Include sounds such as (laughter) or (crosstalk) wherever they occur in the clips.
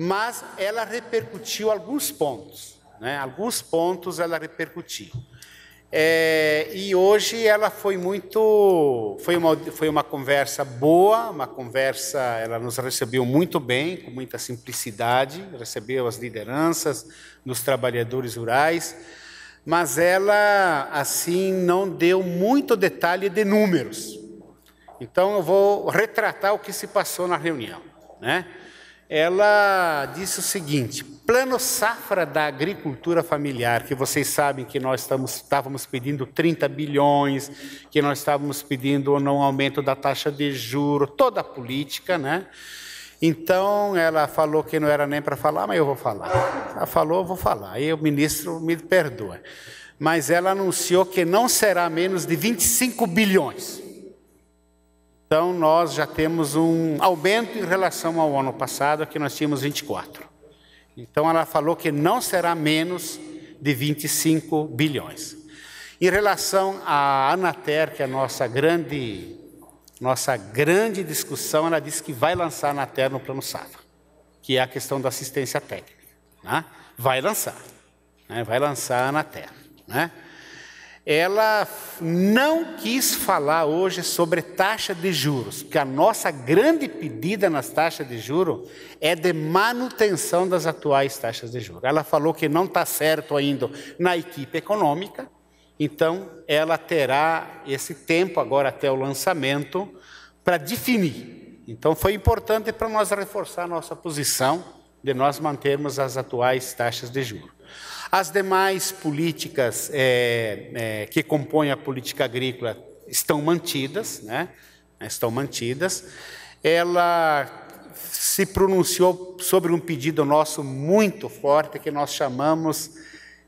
mas ela repercutiu alguns pontos, né? alguns pontos ela repercutiu. É, e hoje ela foi muito, foi uma, foi uma conversa boa, uma conversa, ela nos recebeu muito bem, com muita simplicidade, recebeu as lideranças dos trabalhadores rurais, mas ela, assim, não deu muito detalhe de números. Então eu vou retratar o que se passou na reunião, né? ela disse o seguinte: Plano Safra da Agricultura Familiar, que vocês sabem que nós estamos, estávamos pedindo 30 bilhões, que nós estávamos pedindo ou não aumento da taxa de juro, toda a política, né? Então ela falou que não era nem para falar, mas eu vou falar. Ela falou, eu vou falar. E o ministro me perdoa. Mas ela anunciou que não será menos de 25 bilhões. Então, nós já temos um aumento em relação ao ano passado, que nós tínhamos 24. Então, ela falou que não será menos de 25 bilhões. Em relação à Anater, que é a nossa grande, nossa grande discussão, ela disse que vai lançar a Anater no plano Safra, que é a questão da assistência técnica. Né? Vai lançar, né? vai lançar a Anater. Né? ela não quis falar hoje sobre taxa de juros, porque a nossa grande pedida nas taxas de juros é de manutenção das atuais taxas de juros. Ela falou que não está certo ainda na equipe econômica, então ela terá esse tempo agora até o lançamento para definir. Então foi importante para nós reforçar nossa posição de nós mantermos as atuais taxas de juros. As demais políticas é, é, que compõem a política agrícola estão mantidas, né? estão mantidas. Ela se pronunciou sobre um pedido nosso muito forte que nós chamamos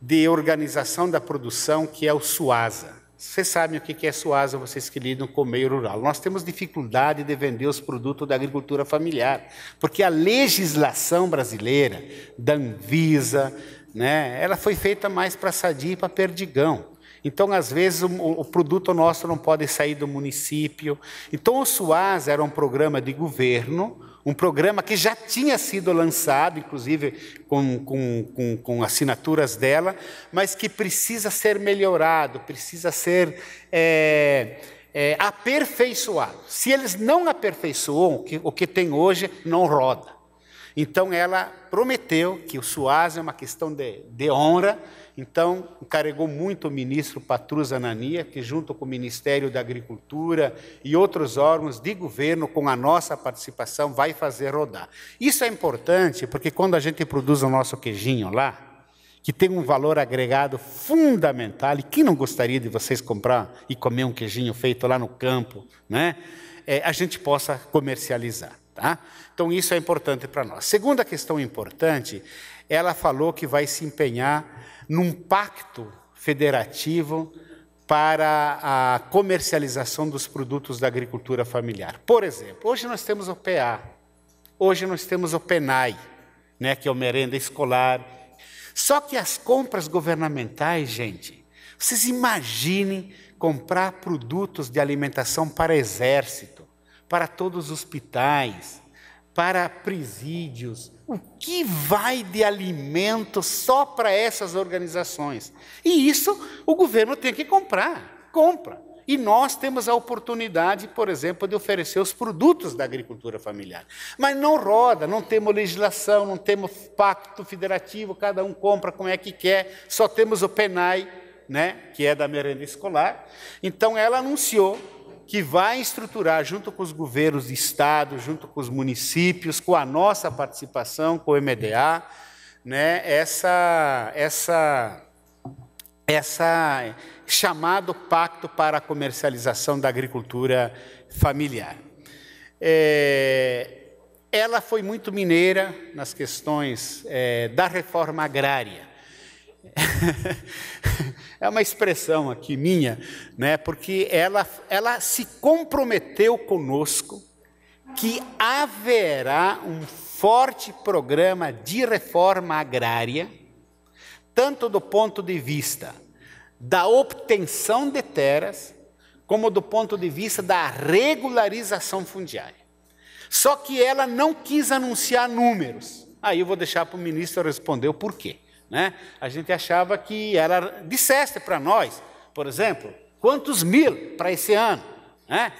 de organização da produção, que é o SUASA. Vocês sabem o que é SUASA, vocês que lidam com o meio rural. Nós temos dificuldade de vender os produtos da agricultura familiar, porque a legislação brasileira, da Anvisa, né? Ela foi feita mais para Sadi e para Perdigão. Então, às vezes, o, o, produto nosso não pode sair do município. Então, o SUAS era um programa de governo, um programa que já tinha sido lançado, inclusive com, com, com, com assinaturas dela, mas que precisa ser melhorado, precisa ser. É, é, aperfeiçoado. Se eles não aperfeiçoam, o que, o que tem hoje não roda. Então ela prometeu que o Suaz é uma questão de, de honra, então encarregou muito o ministro Patrus Anania, que junto com o Ministério da Agricultura e outros órgãos de governo, com a nossa participação, vai fazer rodar. Isso é importante porque quando a gente produz o nosso queijinho lá, que tem um valor agregado fundamental, e quem não gostaria de vocês comprar e comer um queijinho feito lá no campo, né? É, a gente possa comercializar. Tá? Então, isso é importante para nós. Segunda questão importante, ela falou que vai se empenhar num pacto federativo para a comercialização dos produtos da agricultura familiar. Por exemplo, hoje nós temos o PA, hoje nós temos o PENAI, né, que é o merenda escolar. Só que as compras governamentais, gente, vocês imaginem comprar produtos de alimentação para exército para todos os hospitais, para presídios. O que vai de alimento só para essas organizações? E isso o governo tem que comprar, compra. E nós temos a oportunidade, por exemplo, de oferecer os produtos da agricultura familiar. Mas não roda, não temos legislação, não temos pacto federativo, cada um compra como é que quer, só temos o PENAI, né, que é da merenda escolar. Então ela anunciou que vai estruturar, junto com os governos de estado, junto com os municípios, com a nossa participação, com o MDA, né, essa, essa, essa chamado Pacto para a Comercialização da Agricultura Familiar. É, ela foi muito mineira nas questões é, da reforma agrária. (laughs) É uma expressão aqui minha, né? porque ela, ela se comprometeu conosco que haverá um forte programa de reforma agrária, tanto do ponto de vista da obtenção de terras, como do ponto de vista da regularização fundiária. Só que ela não quis anunciar números. Aí eu vou deixar para o ministro responder o porquê. Né? A gente achava que era. dissesse para nós, por exemplo, quantos mil para esse ano? Né?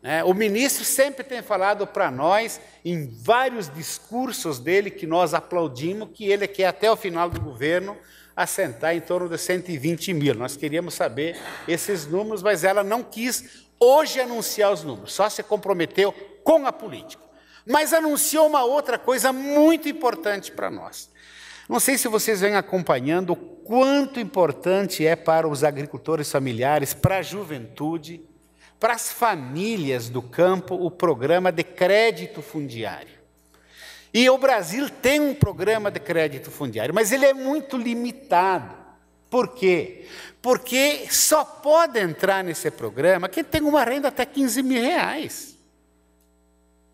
É, o ministro sempre tem falado para nós, em vários discursos dele, que nós aplaudimos, que ele quer até o final do governo assentar em torno de 120 mil. Nós queríamos saber esses números, mas ela não quis hoje anunciar os números, só se comprometeu com a política. Mas anunciou uma outra coisa muito importante para nós. Não sei se vocês vêm acompanhando o quanto importante é para os agricultores familiares, para a juventude, para as famílias do campo, o programa de crédito fundiário. E o Brasil tem um programa de crédito fundiário, mas ele é muito limitado. Por quê? Porque só pode entrar nesse programa quem tem uma renda até 15 mil reais.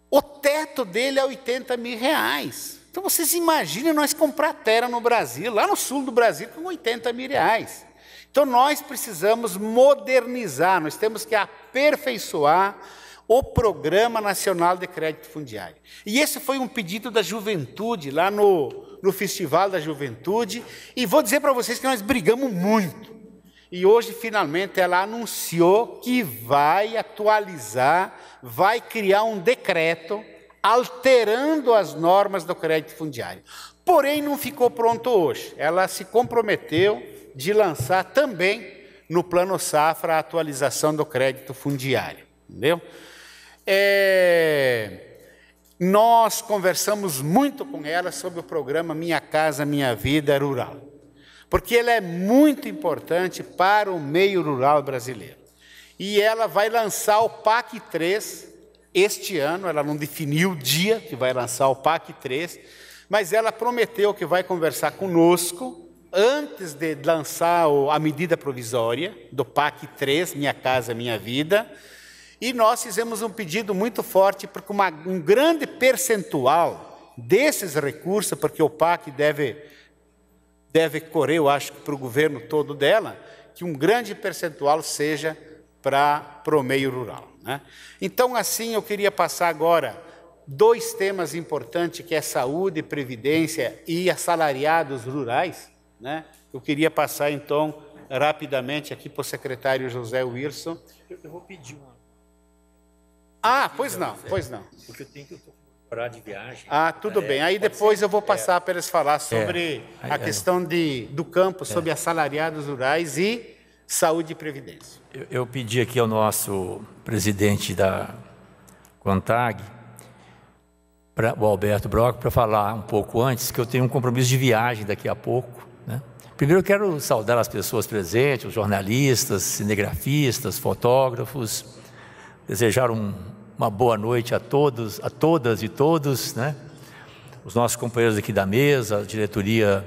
O teto dele é 80 mil reais. Então vocês imaginem nós comprar terra no Brasil, lá no sul do Brasil, com 80 mil reais. Então nós precisamos modernizar, nós temos que aperfeiçoar o Programa Nacional de Crédito Fundiário. E esse foi um pedido da juventude, lá no, no Festival da Juventude, e vou dizer para vocês que nós brigamos muito. E hoje, finalmente, ela anunciou que vai atualizar, vai criar um decreto alterando as normas do crédito fundiário. Porém, não ficou pronto hoje. Ela se comprometeu de lançar também no plano safra a atualização do crédito fundiário. Entendeu? É... Nós conversamos muito com ela sobre o programa Minha Casa Minha Vida Rural, porque ele é muito importante para o meio rural brasileiro. E ela vai lançar o PAC 3 este ano ela não definiu o dia que vai lançar o PAC 3, mas ela prometeu que vai conversar conosco antes de lançar a medida provisória do PAC 3, Minha Casa Minha Vida. E nós fizemos um pedido muito forte, porque uma, um grande percentual desses recursos, porque o PAC deve, deve correr, eu acho, para o governo todo dela, que um grande percentual seja para o meio rural. Né? Então, assim, eu queria passar agora dois temas importantes, que é saúde, previdência e assalariados rurais. Né? Eu queria passar, então, rapidamente aqui para o secretário José Wilson. Eu, vou pedir uma. Ah, pois não, pois não. Porque eu tenho que horário de viagem. Ah, tudo é, bem. Aí depois ser, eu vou passar é, para eles falar é. sobre é, a questão de, do campo, é. sobre assalariados rurais e saúde e previdência. Eu, eu pedi aqui ao nosso presidente da Contag, pra, o Alberto Brock, para falar um pouco antes, que eu tenho um compromisso de viagem daqui a pouco. Né? Primeiro, eu quero saudar as pessoas presentes, os jornalistas, cinegrafistas, fotógrafos, desejar um, uma boa noite a todos, a todas e todos, né? os nossos companheiros aqui da mesa, a diretoria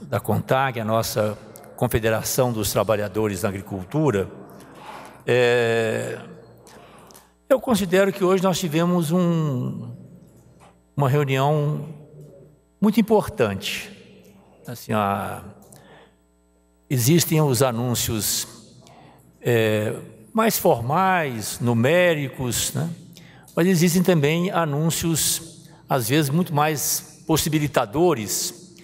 da Contag, a nossa Confederação dos Trabalhadores na Agricultura, é, eu considero que hoje nós tivemos um, uma reunião muito importante. Assim, a, existem os anúncios é, mais formais, numéricos, né? mas existem também anúncios, às vezes, muito mais possibilitadores,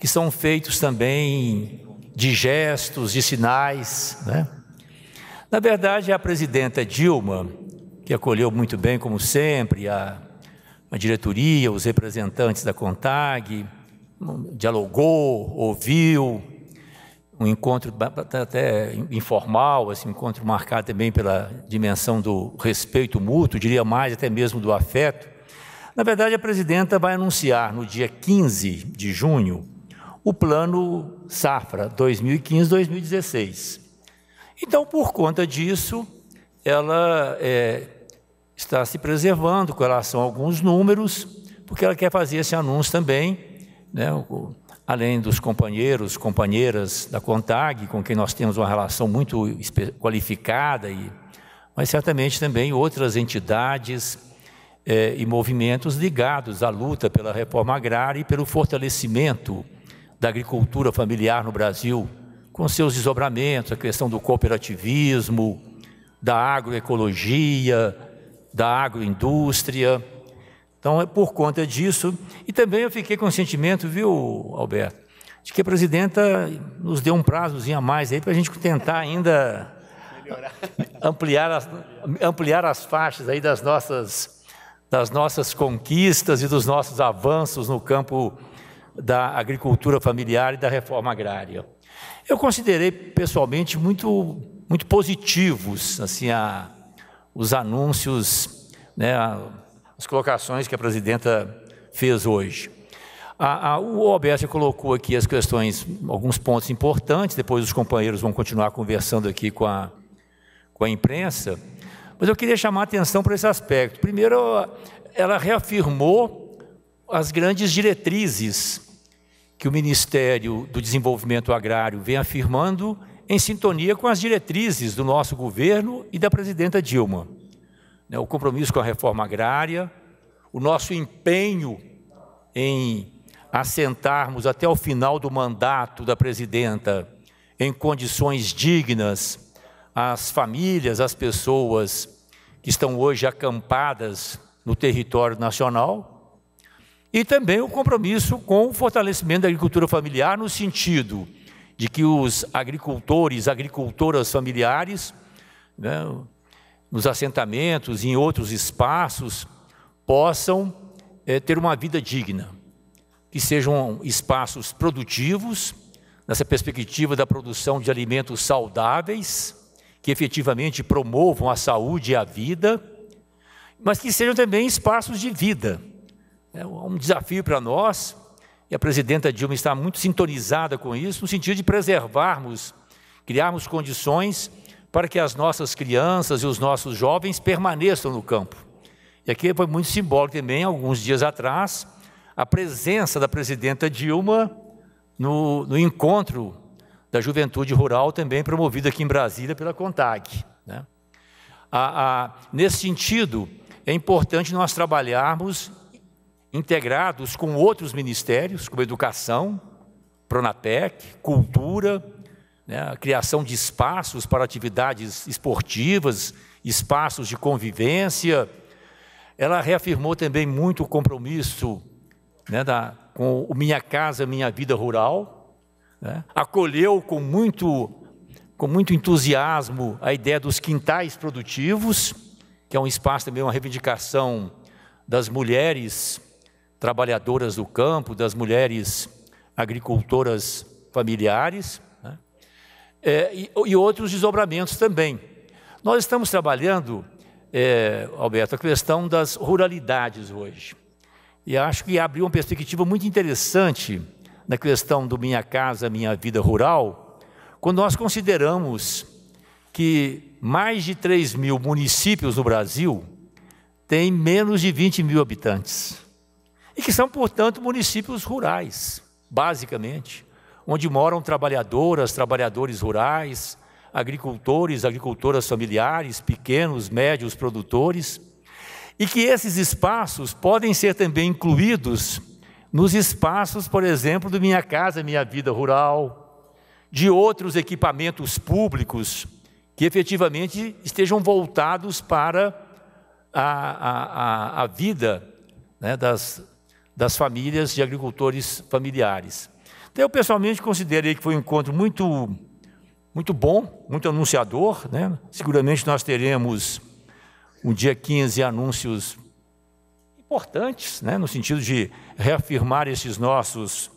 que são feitos também de gestos, de sinais. Né? Na verdade, a presidenta Dilma, que acolheu muito bem, como sempre, a, a diretoria, os representantes da CONTAG, hum, dialogou, ouviu, um encontro tá até informal, esse assim, encontro marcado também pela dimensão do respeito mútuo, diria mais até mesmo do afeto. Na verdade, a presidenta vai anunciar no dia 15 de junho o plano Safra 2015-2016. Então, por conta disso, ela é, está se preservando com relação a alguns números, porque ela quer fazer esse anúncio também, né, além dos companheiros, companheiras da Contag, com quem nós temos uma relação muito qualificada, e, mas certamente também outras entidades é, e movimentos ligados à luta pela reforma agrária e pelo fortalecimento da agricultura familiar no Brasil, com seus desdobramentos, a questão do cooperativismo, da agroecologia, da agroindústria. Então, é por conta disso. E também eu fiquei com o sentimento, viu, Alberto, de que a presidenta nos deu um prazozinho a mais aí para a gente tentar ainda ampliar as, ampliar as faixas aí das nossas, das nossas conquistas e dos nossos avanços no campo da agricultura familiar e da reforma agrária. Eu considerei pessoalmente muito, muito positivos assim, a, os anúncios, né, as colocações que a presidenta fez hoje. A, a, o OBS colocou aqui as questões, alguns pontos importantes, depois os companheiros vão continuar conversando aqui com a, com a imprensa, mas eu queria chamar a atenção para esse aspecto. Primeiro, ela reafirmou as grandes diretrizes que o Ministério do Desenvolvimento Agrário vem afirmando em sintonia com as diretrizes do nosso governo e da presidenta Dilma. Né, o compromisso com a reforma agrária, o nosso empenho em assentarmos até o final do mandato da presidenta em condições dignas as famílias, as pessoas que estão hoje acampadas no território nacional e também o compromisso com o fortalecimento da agricultura familiar, no sentido de que os agricultores, agricultoras familiares, né, nos assentamentos, em outros espaços, possam é, ter uma vida digna, que sejam espaços produtivos, nessa perspectiva da produção de alimentos saudáveis, que efetivamente promovam a saúde e a vida, mas que sejam também espaços de vida é, é um desafio para nós, e a presidenta Dilma está muito sintonizada com isso, no sentido de preservarmos, criarmos condições para que as nossas crianças e os nossos jovens permaneçam no campo. E aqui foi muito simbólico também, alguns dias atrás, a presença da presidenta Dilma no, no encontro da juventude rural, também promovido aqui em Brasília pela CONTAG. Né? A, a, nesse sentido, é importante nós trabalharmos integrados com outros ministérios, como educação, Pronatec, cultura, né, criação de espaços para atividades esportivas, espaços de convivência. Ela reafirmou também muito o compromisso né, da, com o Minha Casa Minha Vida Rural, né, acolheu com muito, com muito entusiasmo a ideia dos quintais produtivos, que é um espaço também, uma reivindicação das mulheres trabalhadoras do campo, das mulheres agricultoras familiares, né? é, e, e, outros desdobramentos também. Nós estamos trabalhando, é, Alberto, a questão das ruralidades hoje. E acho que abriu uma perspectiva muito interessante na questão do Minha Casa Minha Vida Rural, quando nós consideramos que mais de 3 mil municípios no Brasil têm menos de 20 mil habitantes e que são, portanto, municípios rurais, basicamente, onde moram trabalhadoras, trabalhadores rurais, agricultores, agricultoras familiares, pequenos, médios produtores, e que esses espaços podem ser também incluídos nos espaços, por exemplo, do Minha Casa Minha Vida Rural, de outros equipamentos públicos que efetivamente estejam voltados para a, a, a, vida né, das das famílias de agricultores familiares. Então, eu pessoalmente considerei que foi um encontro muito, muito bom, muito anunciador. Né? Seguramente nós teremos, um dia 15, anúncios importantes, né? no sentido de reafirmar esses nossos,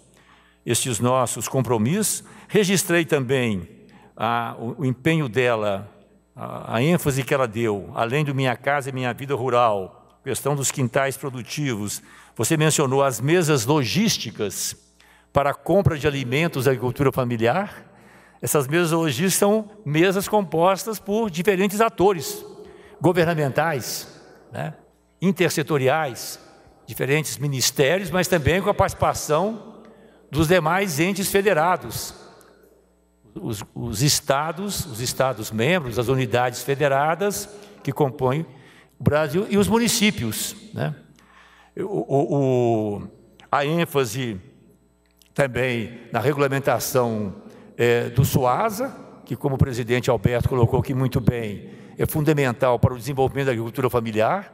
esses nossos compromissos. Registrei também o, o empenho dela, a, a ênfase que ela deu, além do Minha Casa e Minha Vida Rural questão dos quintais produtivos. Você mencionou as mesas logísticas para a compra de alimentos da agricultura familiar. Essas mesas logísticas são mesas compostas por diferentes atores governamentais, né? intersetoriais, diferentes ministérios, mas também com a participação dos demais entes federados, os, os estados, os estados membros, as unidades federadas que compõem o Brasil e os municípios. Né? O, o, a ênfase também na regulamentação é, do SUASA, que, como o presidente Alberto colocou aqui muito bem, é fundamental para o desenvolvimento da agricultura familiar,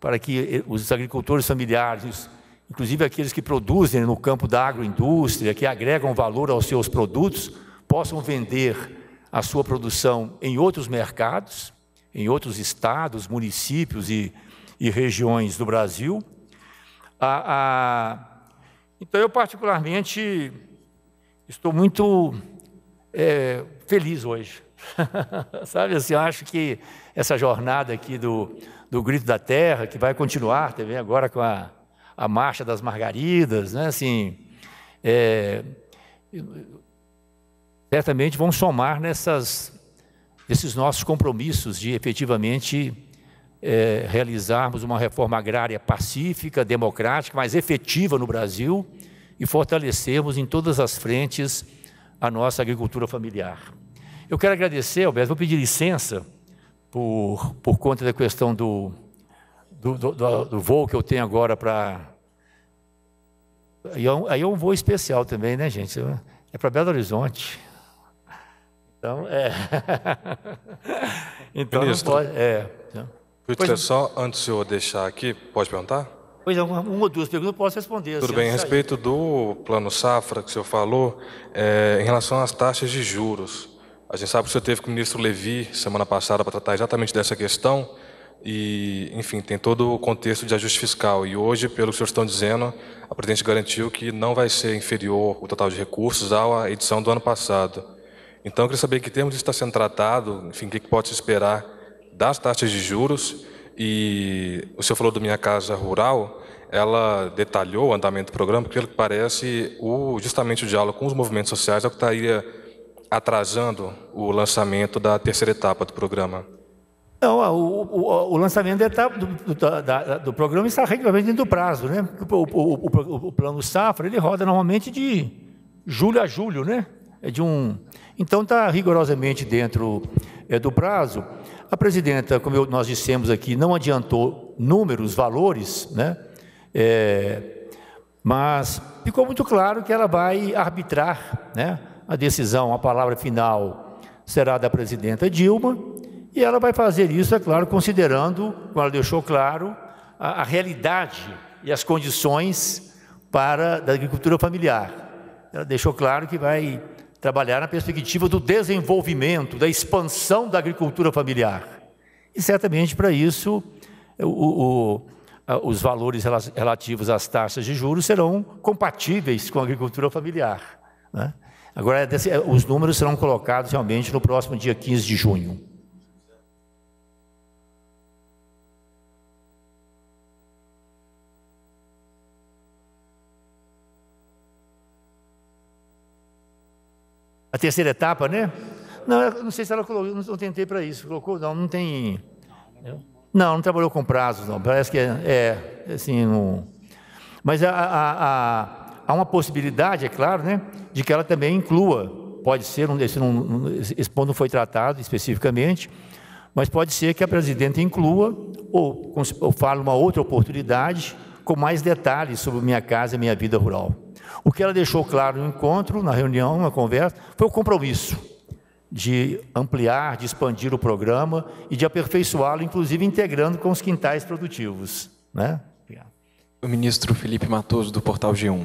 para que eh, os agricultores familiares, inclusive aqueles que produzem no campo da agroindústria, que agregam valor aos seus produtos, possam vender a sua produção em outros mercados em outros estados, municípios e, e regiões do Brasil. A, a, então, eu particularmente estou muito é, feliz hoje. (laughs) Sabe assim, eu acho que essa jornada aqui do, do Grito da Terra, que vai continuar também agora com a, a Marcha das Margaridas, né? Assim, é, certamente vão somar nessas esses nossos compromissos de efetivamente é, realizarmos uma reforma agrária pacífica, democrática, mais efetiva no Brasil e fortalecermos em todas as frentes a nossa agricultura familiar. Eu quero agradecer, Alberto, vou pedir licença por, por conta da questão do, do, do, do voo que eu tenho agora para. É aí é um voo especial também, né, gente? É para Belo Horizonte. Então, é. (laughs) então, então Ministro, pode, é. Pois, só, antes do senhor deixar aqui, pode perguntar? Pois é, uma, uma ou duas perguntas eu posso responder. Tudo bem, é a respeito do plano safra que o senhor falou, é, em relação às taxas de juros, a gente sabe que o senhor teve com o ministro Levi semana passada para tratar exatamente dessa questão, e, enfim, tem todo o contexto de ajuste fiscal. E hoje, pelo que o senhor está dizendo, a presidente garantiu que não vai ser inferior o total de recursos à edição do ano passado. Então, eu queria saber que termos está sendo tratado, enfim, o que pode se esperar das taxas de juros. E o senhor falou do Minha Casa Rural, ela detalhou o andamento do programa, porque, pelo que parece, o, justamente o diálogo com os movimentos sociais é o que estaria eh, atrasando o lançamento da terceira etapa do programa. Não, o, o, o lançamento da etapa do, do, da, do, programa está regularmente dentro do prazo. Né? O, o plano safra ele roda normalmente de julho a julho, né? É de um. Então está rigorosamente dentro é, do prazo. A presidenta, como eu, nós dissemos aqui, não adiantou números, valores, né? É, mas ficou muito claro que ela vai arbitrar, né? A decisão, a palavra final será da presidenta Dilma e ela vai fazer isso, é claro, considerando, como ela deixou claro, a, a realidade e as condições para da agricultura familiar. Ela deixou claro que vai trabalhar na perspectiva do desenvolvimento, da expansão da agricultura familiar. E certamente para isso o, o, os valores relativos às taxas de juros serão compatíveis com a agricultura familiar. Né? Agora, é, os números serão colocados realmente no próximo dia 15 de junho. A terceira etapa, né? Não, não sei se ela colocou, não tentei para isso. Colocou, não, não tem. Não, não trabalhou com prazos, não. Parece que é, é assim, não. Mas há, uma possibilidade, é claro, né, de que ela também inclua. Pode ser, um, esse, não, esse ponto não foi tratado especificamente, mas pode ser que a presidenta inclua ou, ou fale uma outra oportunidade com mais detalhes sobre minha casa e minha vida rural. O que ela deixou claro no encontro, na reunião, na conversa, foi o compromisso de ampliar, de expandir o programa e de aperfeiçoá-lo, inclusive integrando com os quintais produtivos. Né? O ministro Felipe Matoso, do Portal G1.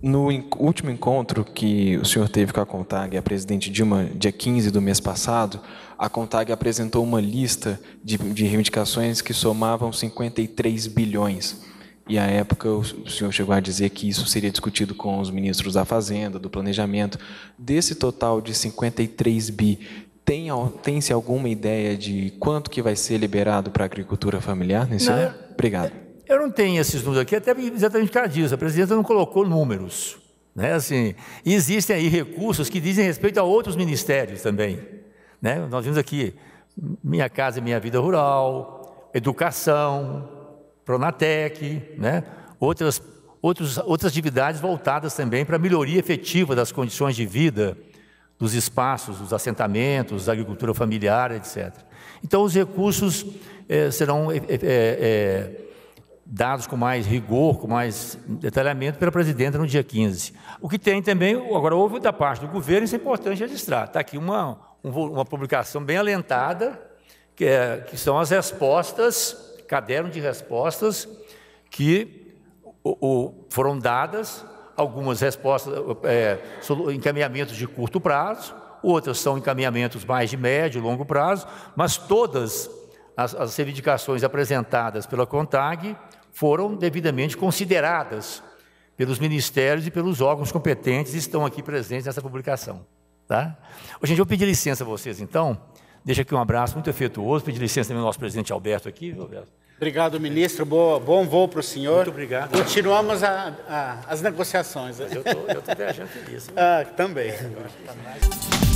No último encontro que o senhor teve com a CONTAG a presidente Dilma, dia 15 do mês passado, a CONTAG apresentou uma lista de, de reivindicações que somavam 53 bilhões. E à época o senhor chegou a dizer que isso seria discutido com os ministros da Fazenda, do Planejamento. Desse total de 53 bi, tem, tem se alguma ideia de quanto que vai ser liberado para a agricultura familiar nesse não, ano? Obrigado. É, eu não tenho esses números aqui, até exatamente por causa disso. A presidenta não colocou números. Né? Assim, existem aí recursos que dizem respeito a outros ministérios também. Né? Nós vimos aqui hum, Minha Casa Minha Vida Rural, Educação, Pronatec, né? outras, outros, outras atividades voltadas também para a melhoria efetiva das condições de vida dos espaços, dos assentamentos, da agricultura familiar, etc. Então, os recursos eh, serão eh, eh, dados com mais rigor, com mais detalhamento pela presidenta no dia 15. O que tem também, agora houve da parte do governo, isso é importante registrar. Está aqui uma, uma publicação bem alentada, que, é, que são as respostas caderno de respostas que foram dadas, algumas respostas, é, encaminhamentos de curto prazo, outras são encaminhamentos mais de médio e longo prazo, mas todas as, as reivindicações apresentadas pela CONTAG foram devidamente consideradas pelos ministérios e pelos órgãos competentes que estão aqui presentes nessa publicação. Tá? Gente, eu vou pedir licença a vocês, então, Deixa aqui um abraço muito afetuoso, pedir licença também ao nosso presidente Alberto aqui, Alberto. Obrigado, ministro. Boa, bom voo para o senhor. Muito obrigado. Continuamos a, a, as negociações. Mas eu estou viajando feliz. Ah, também. Tá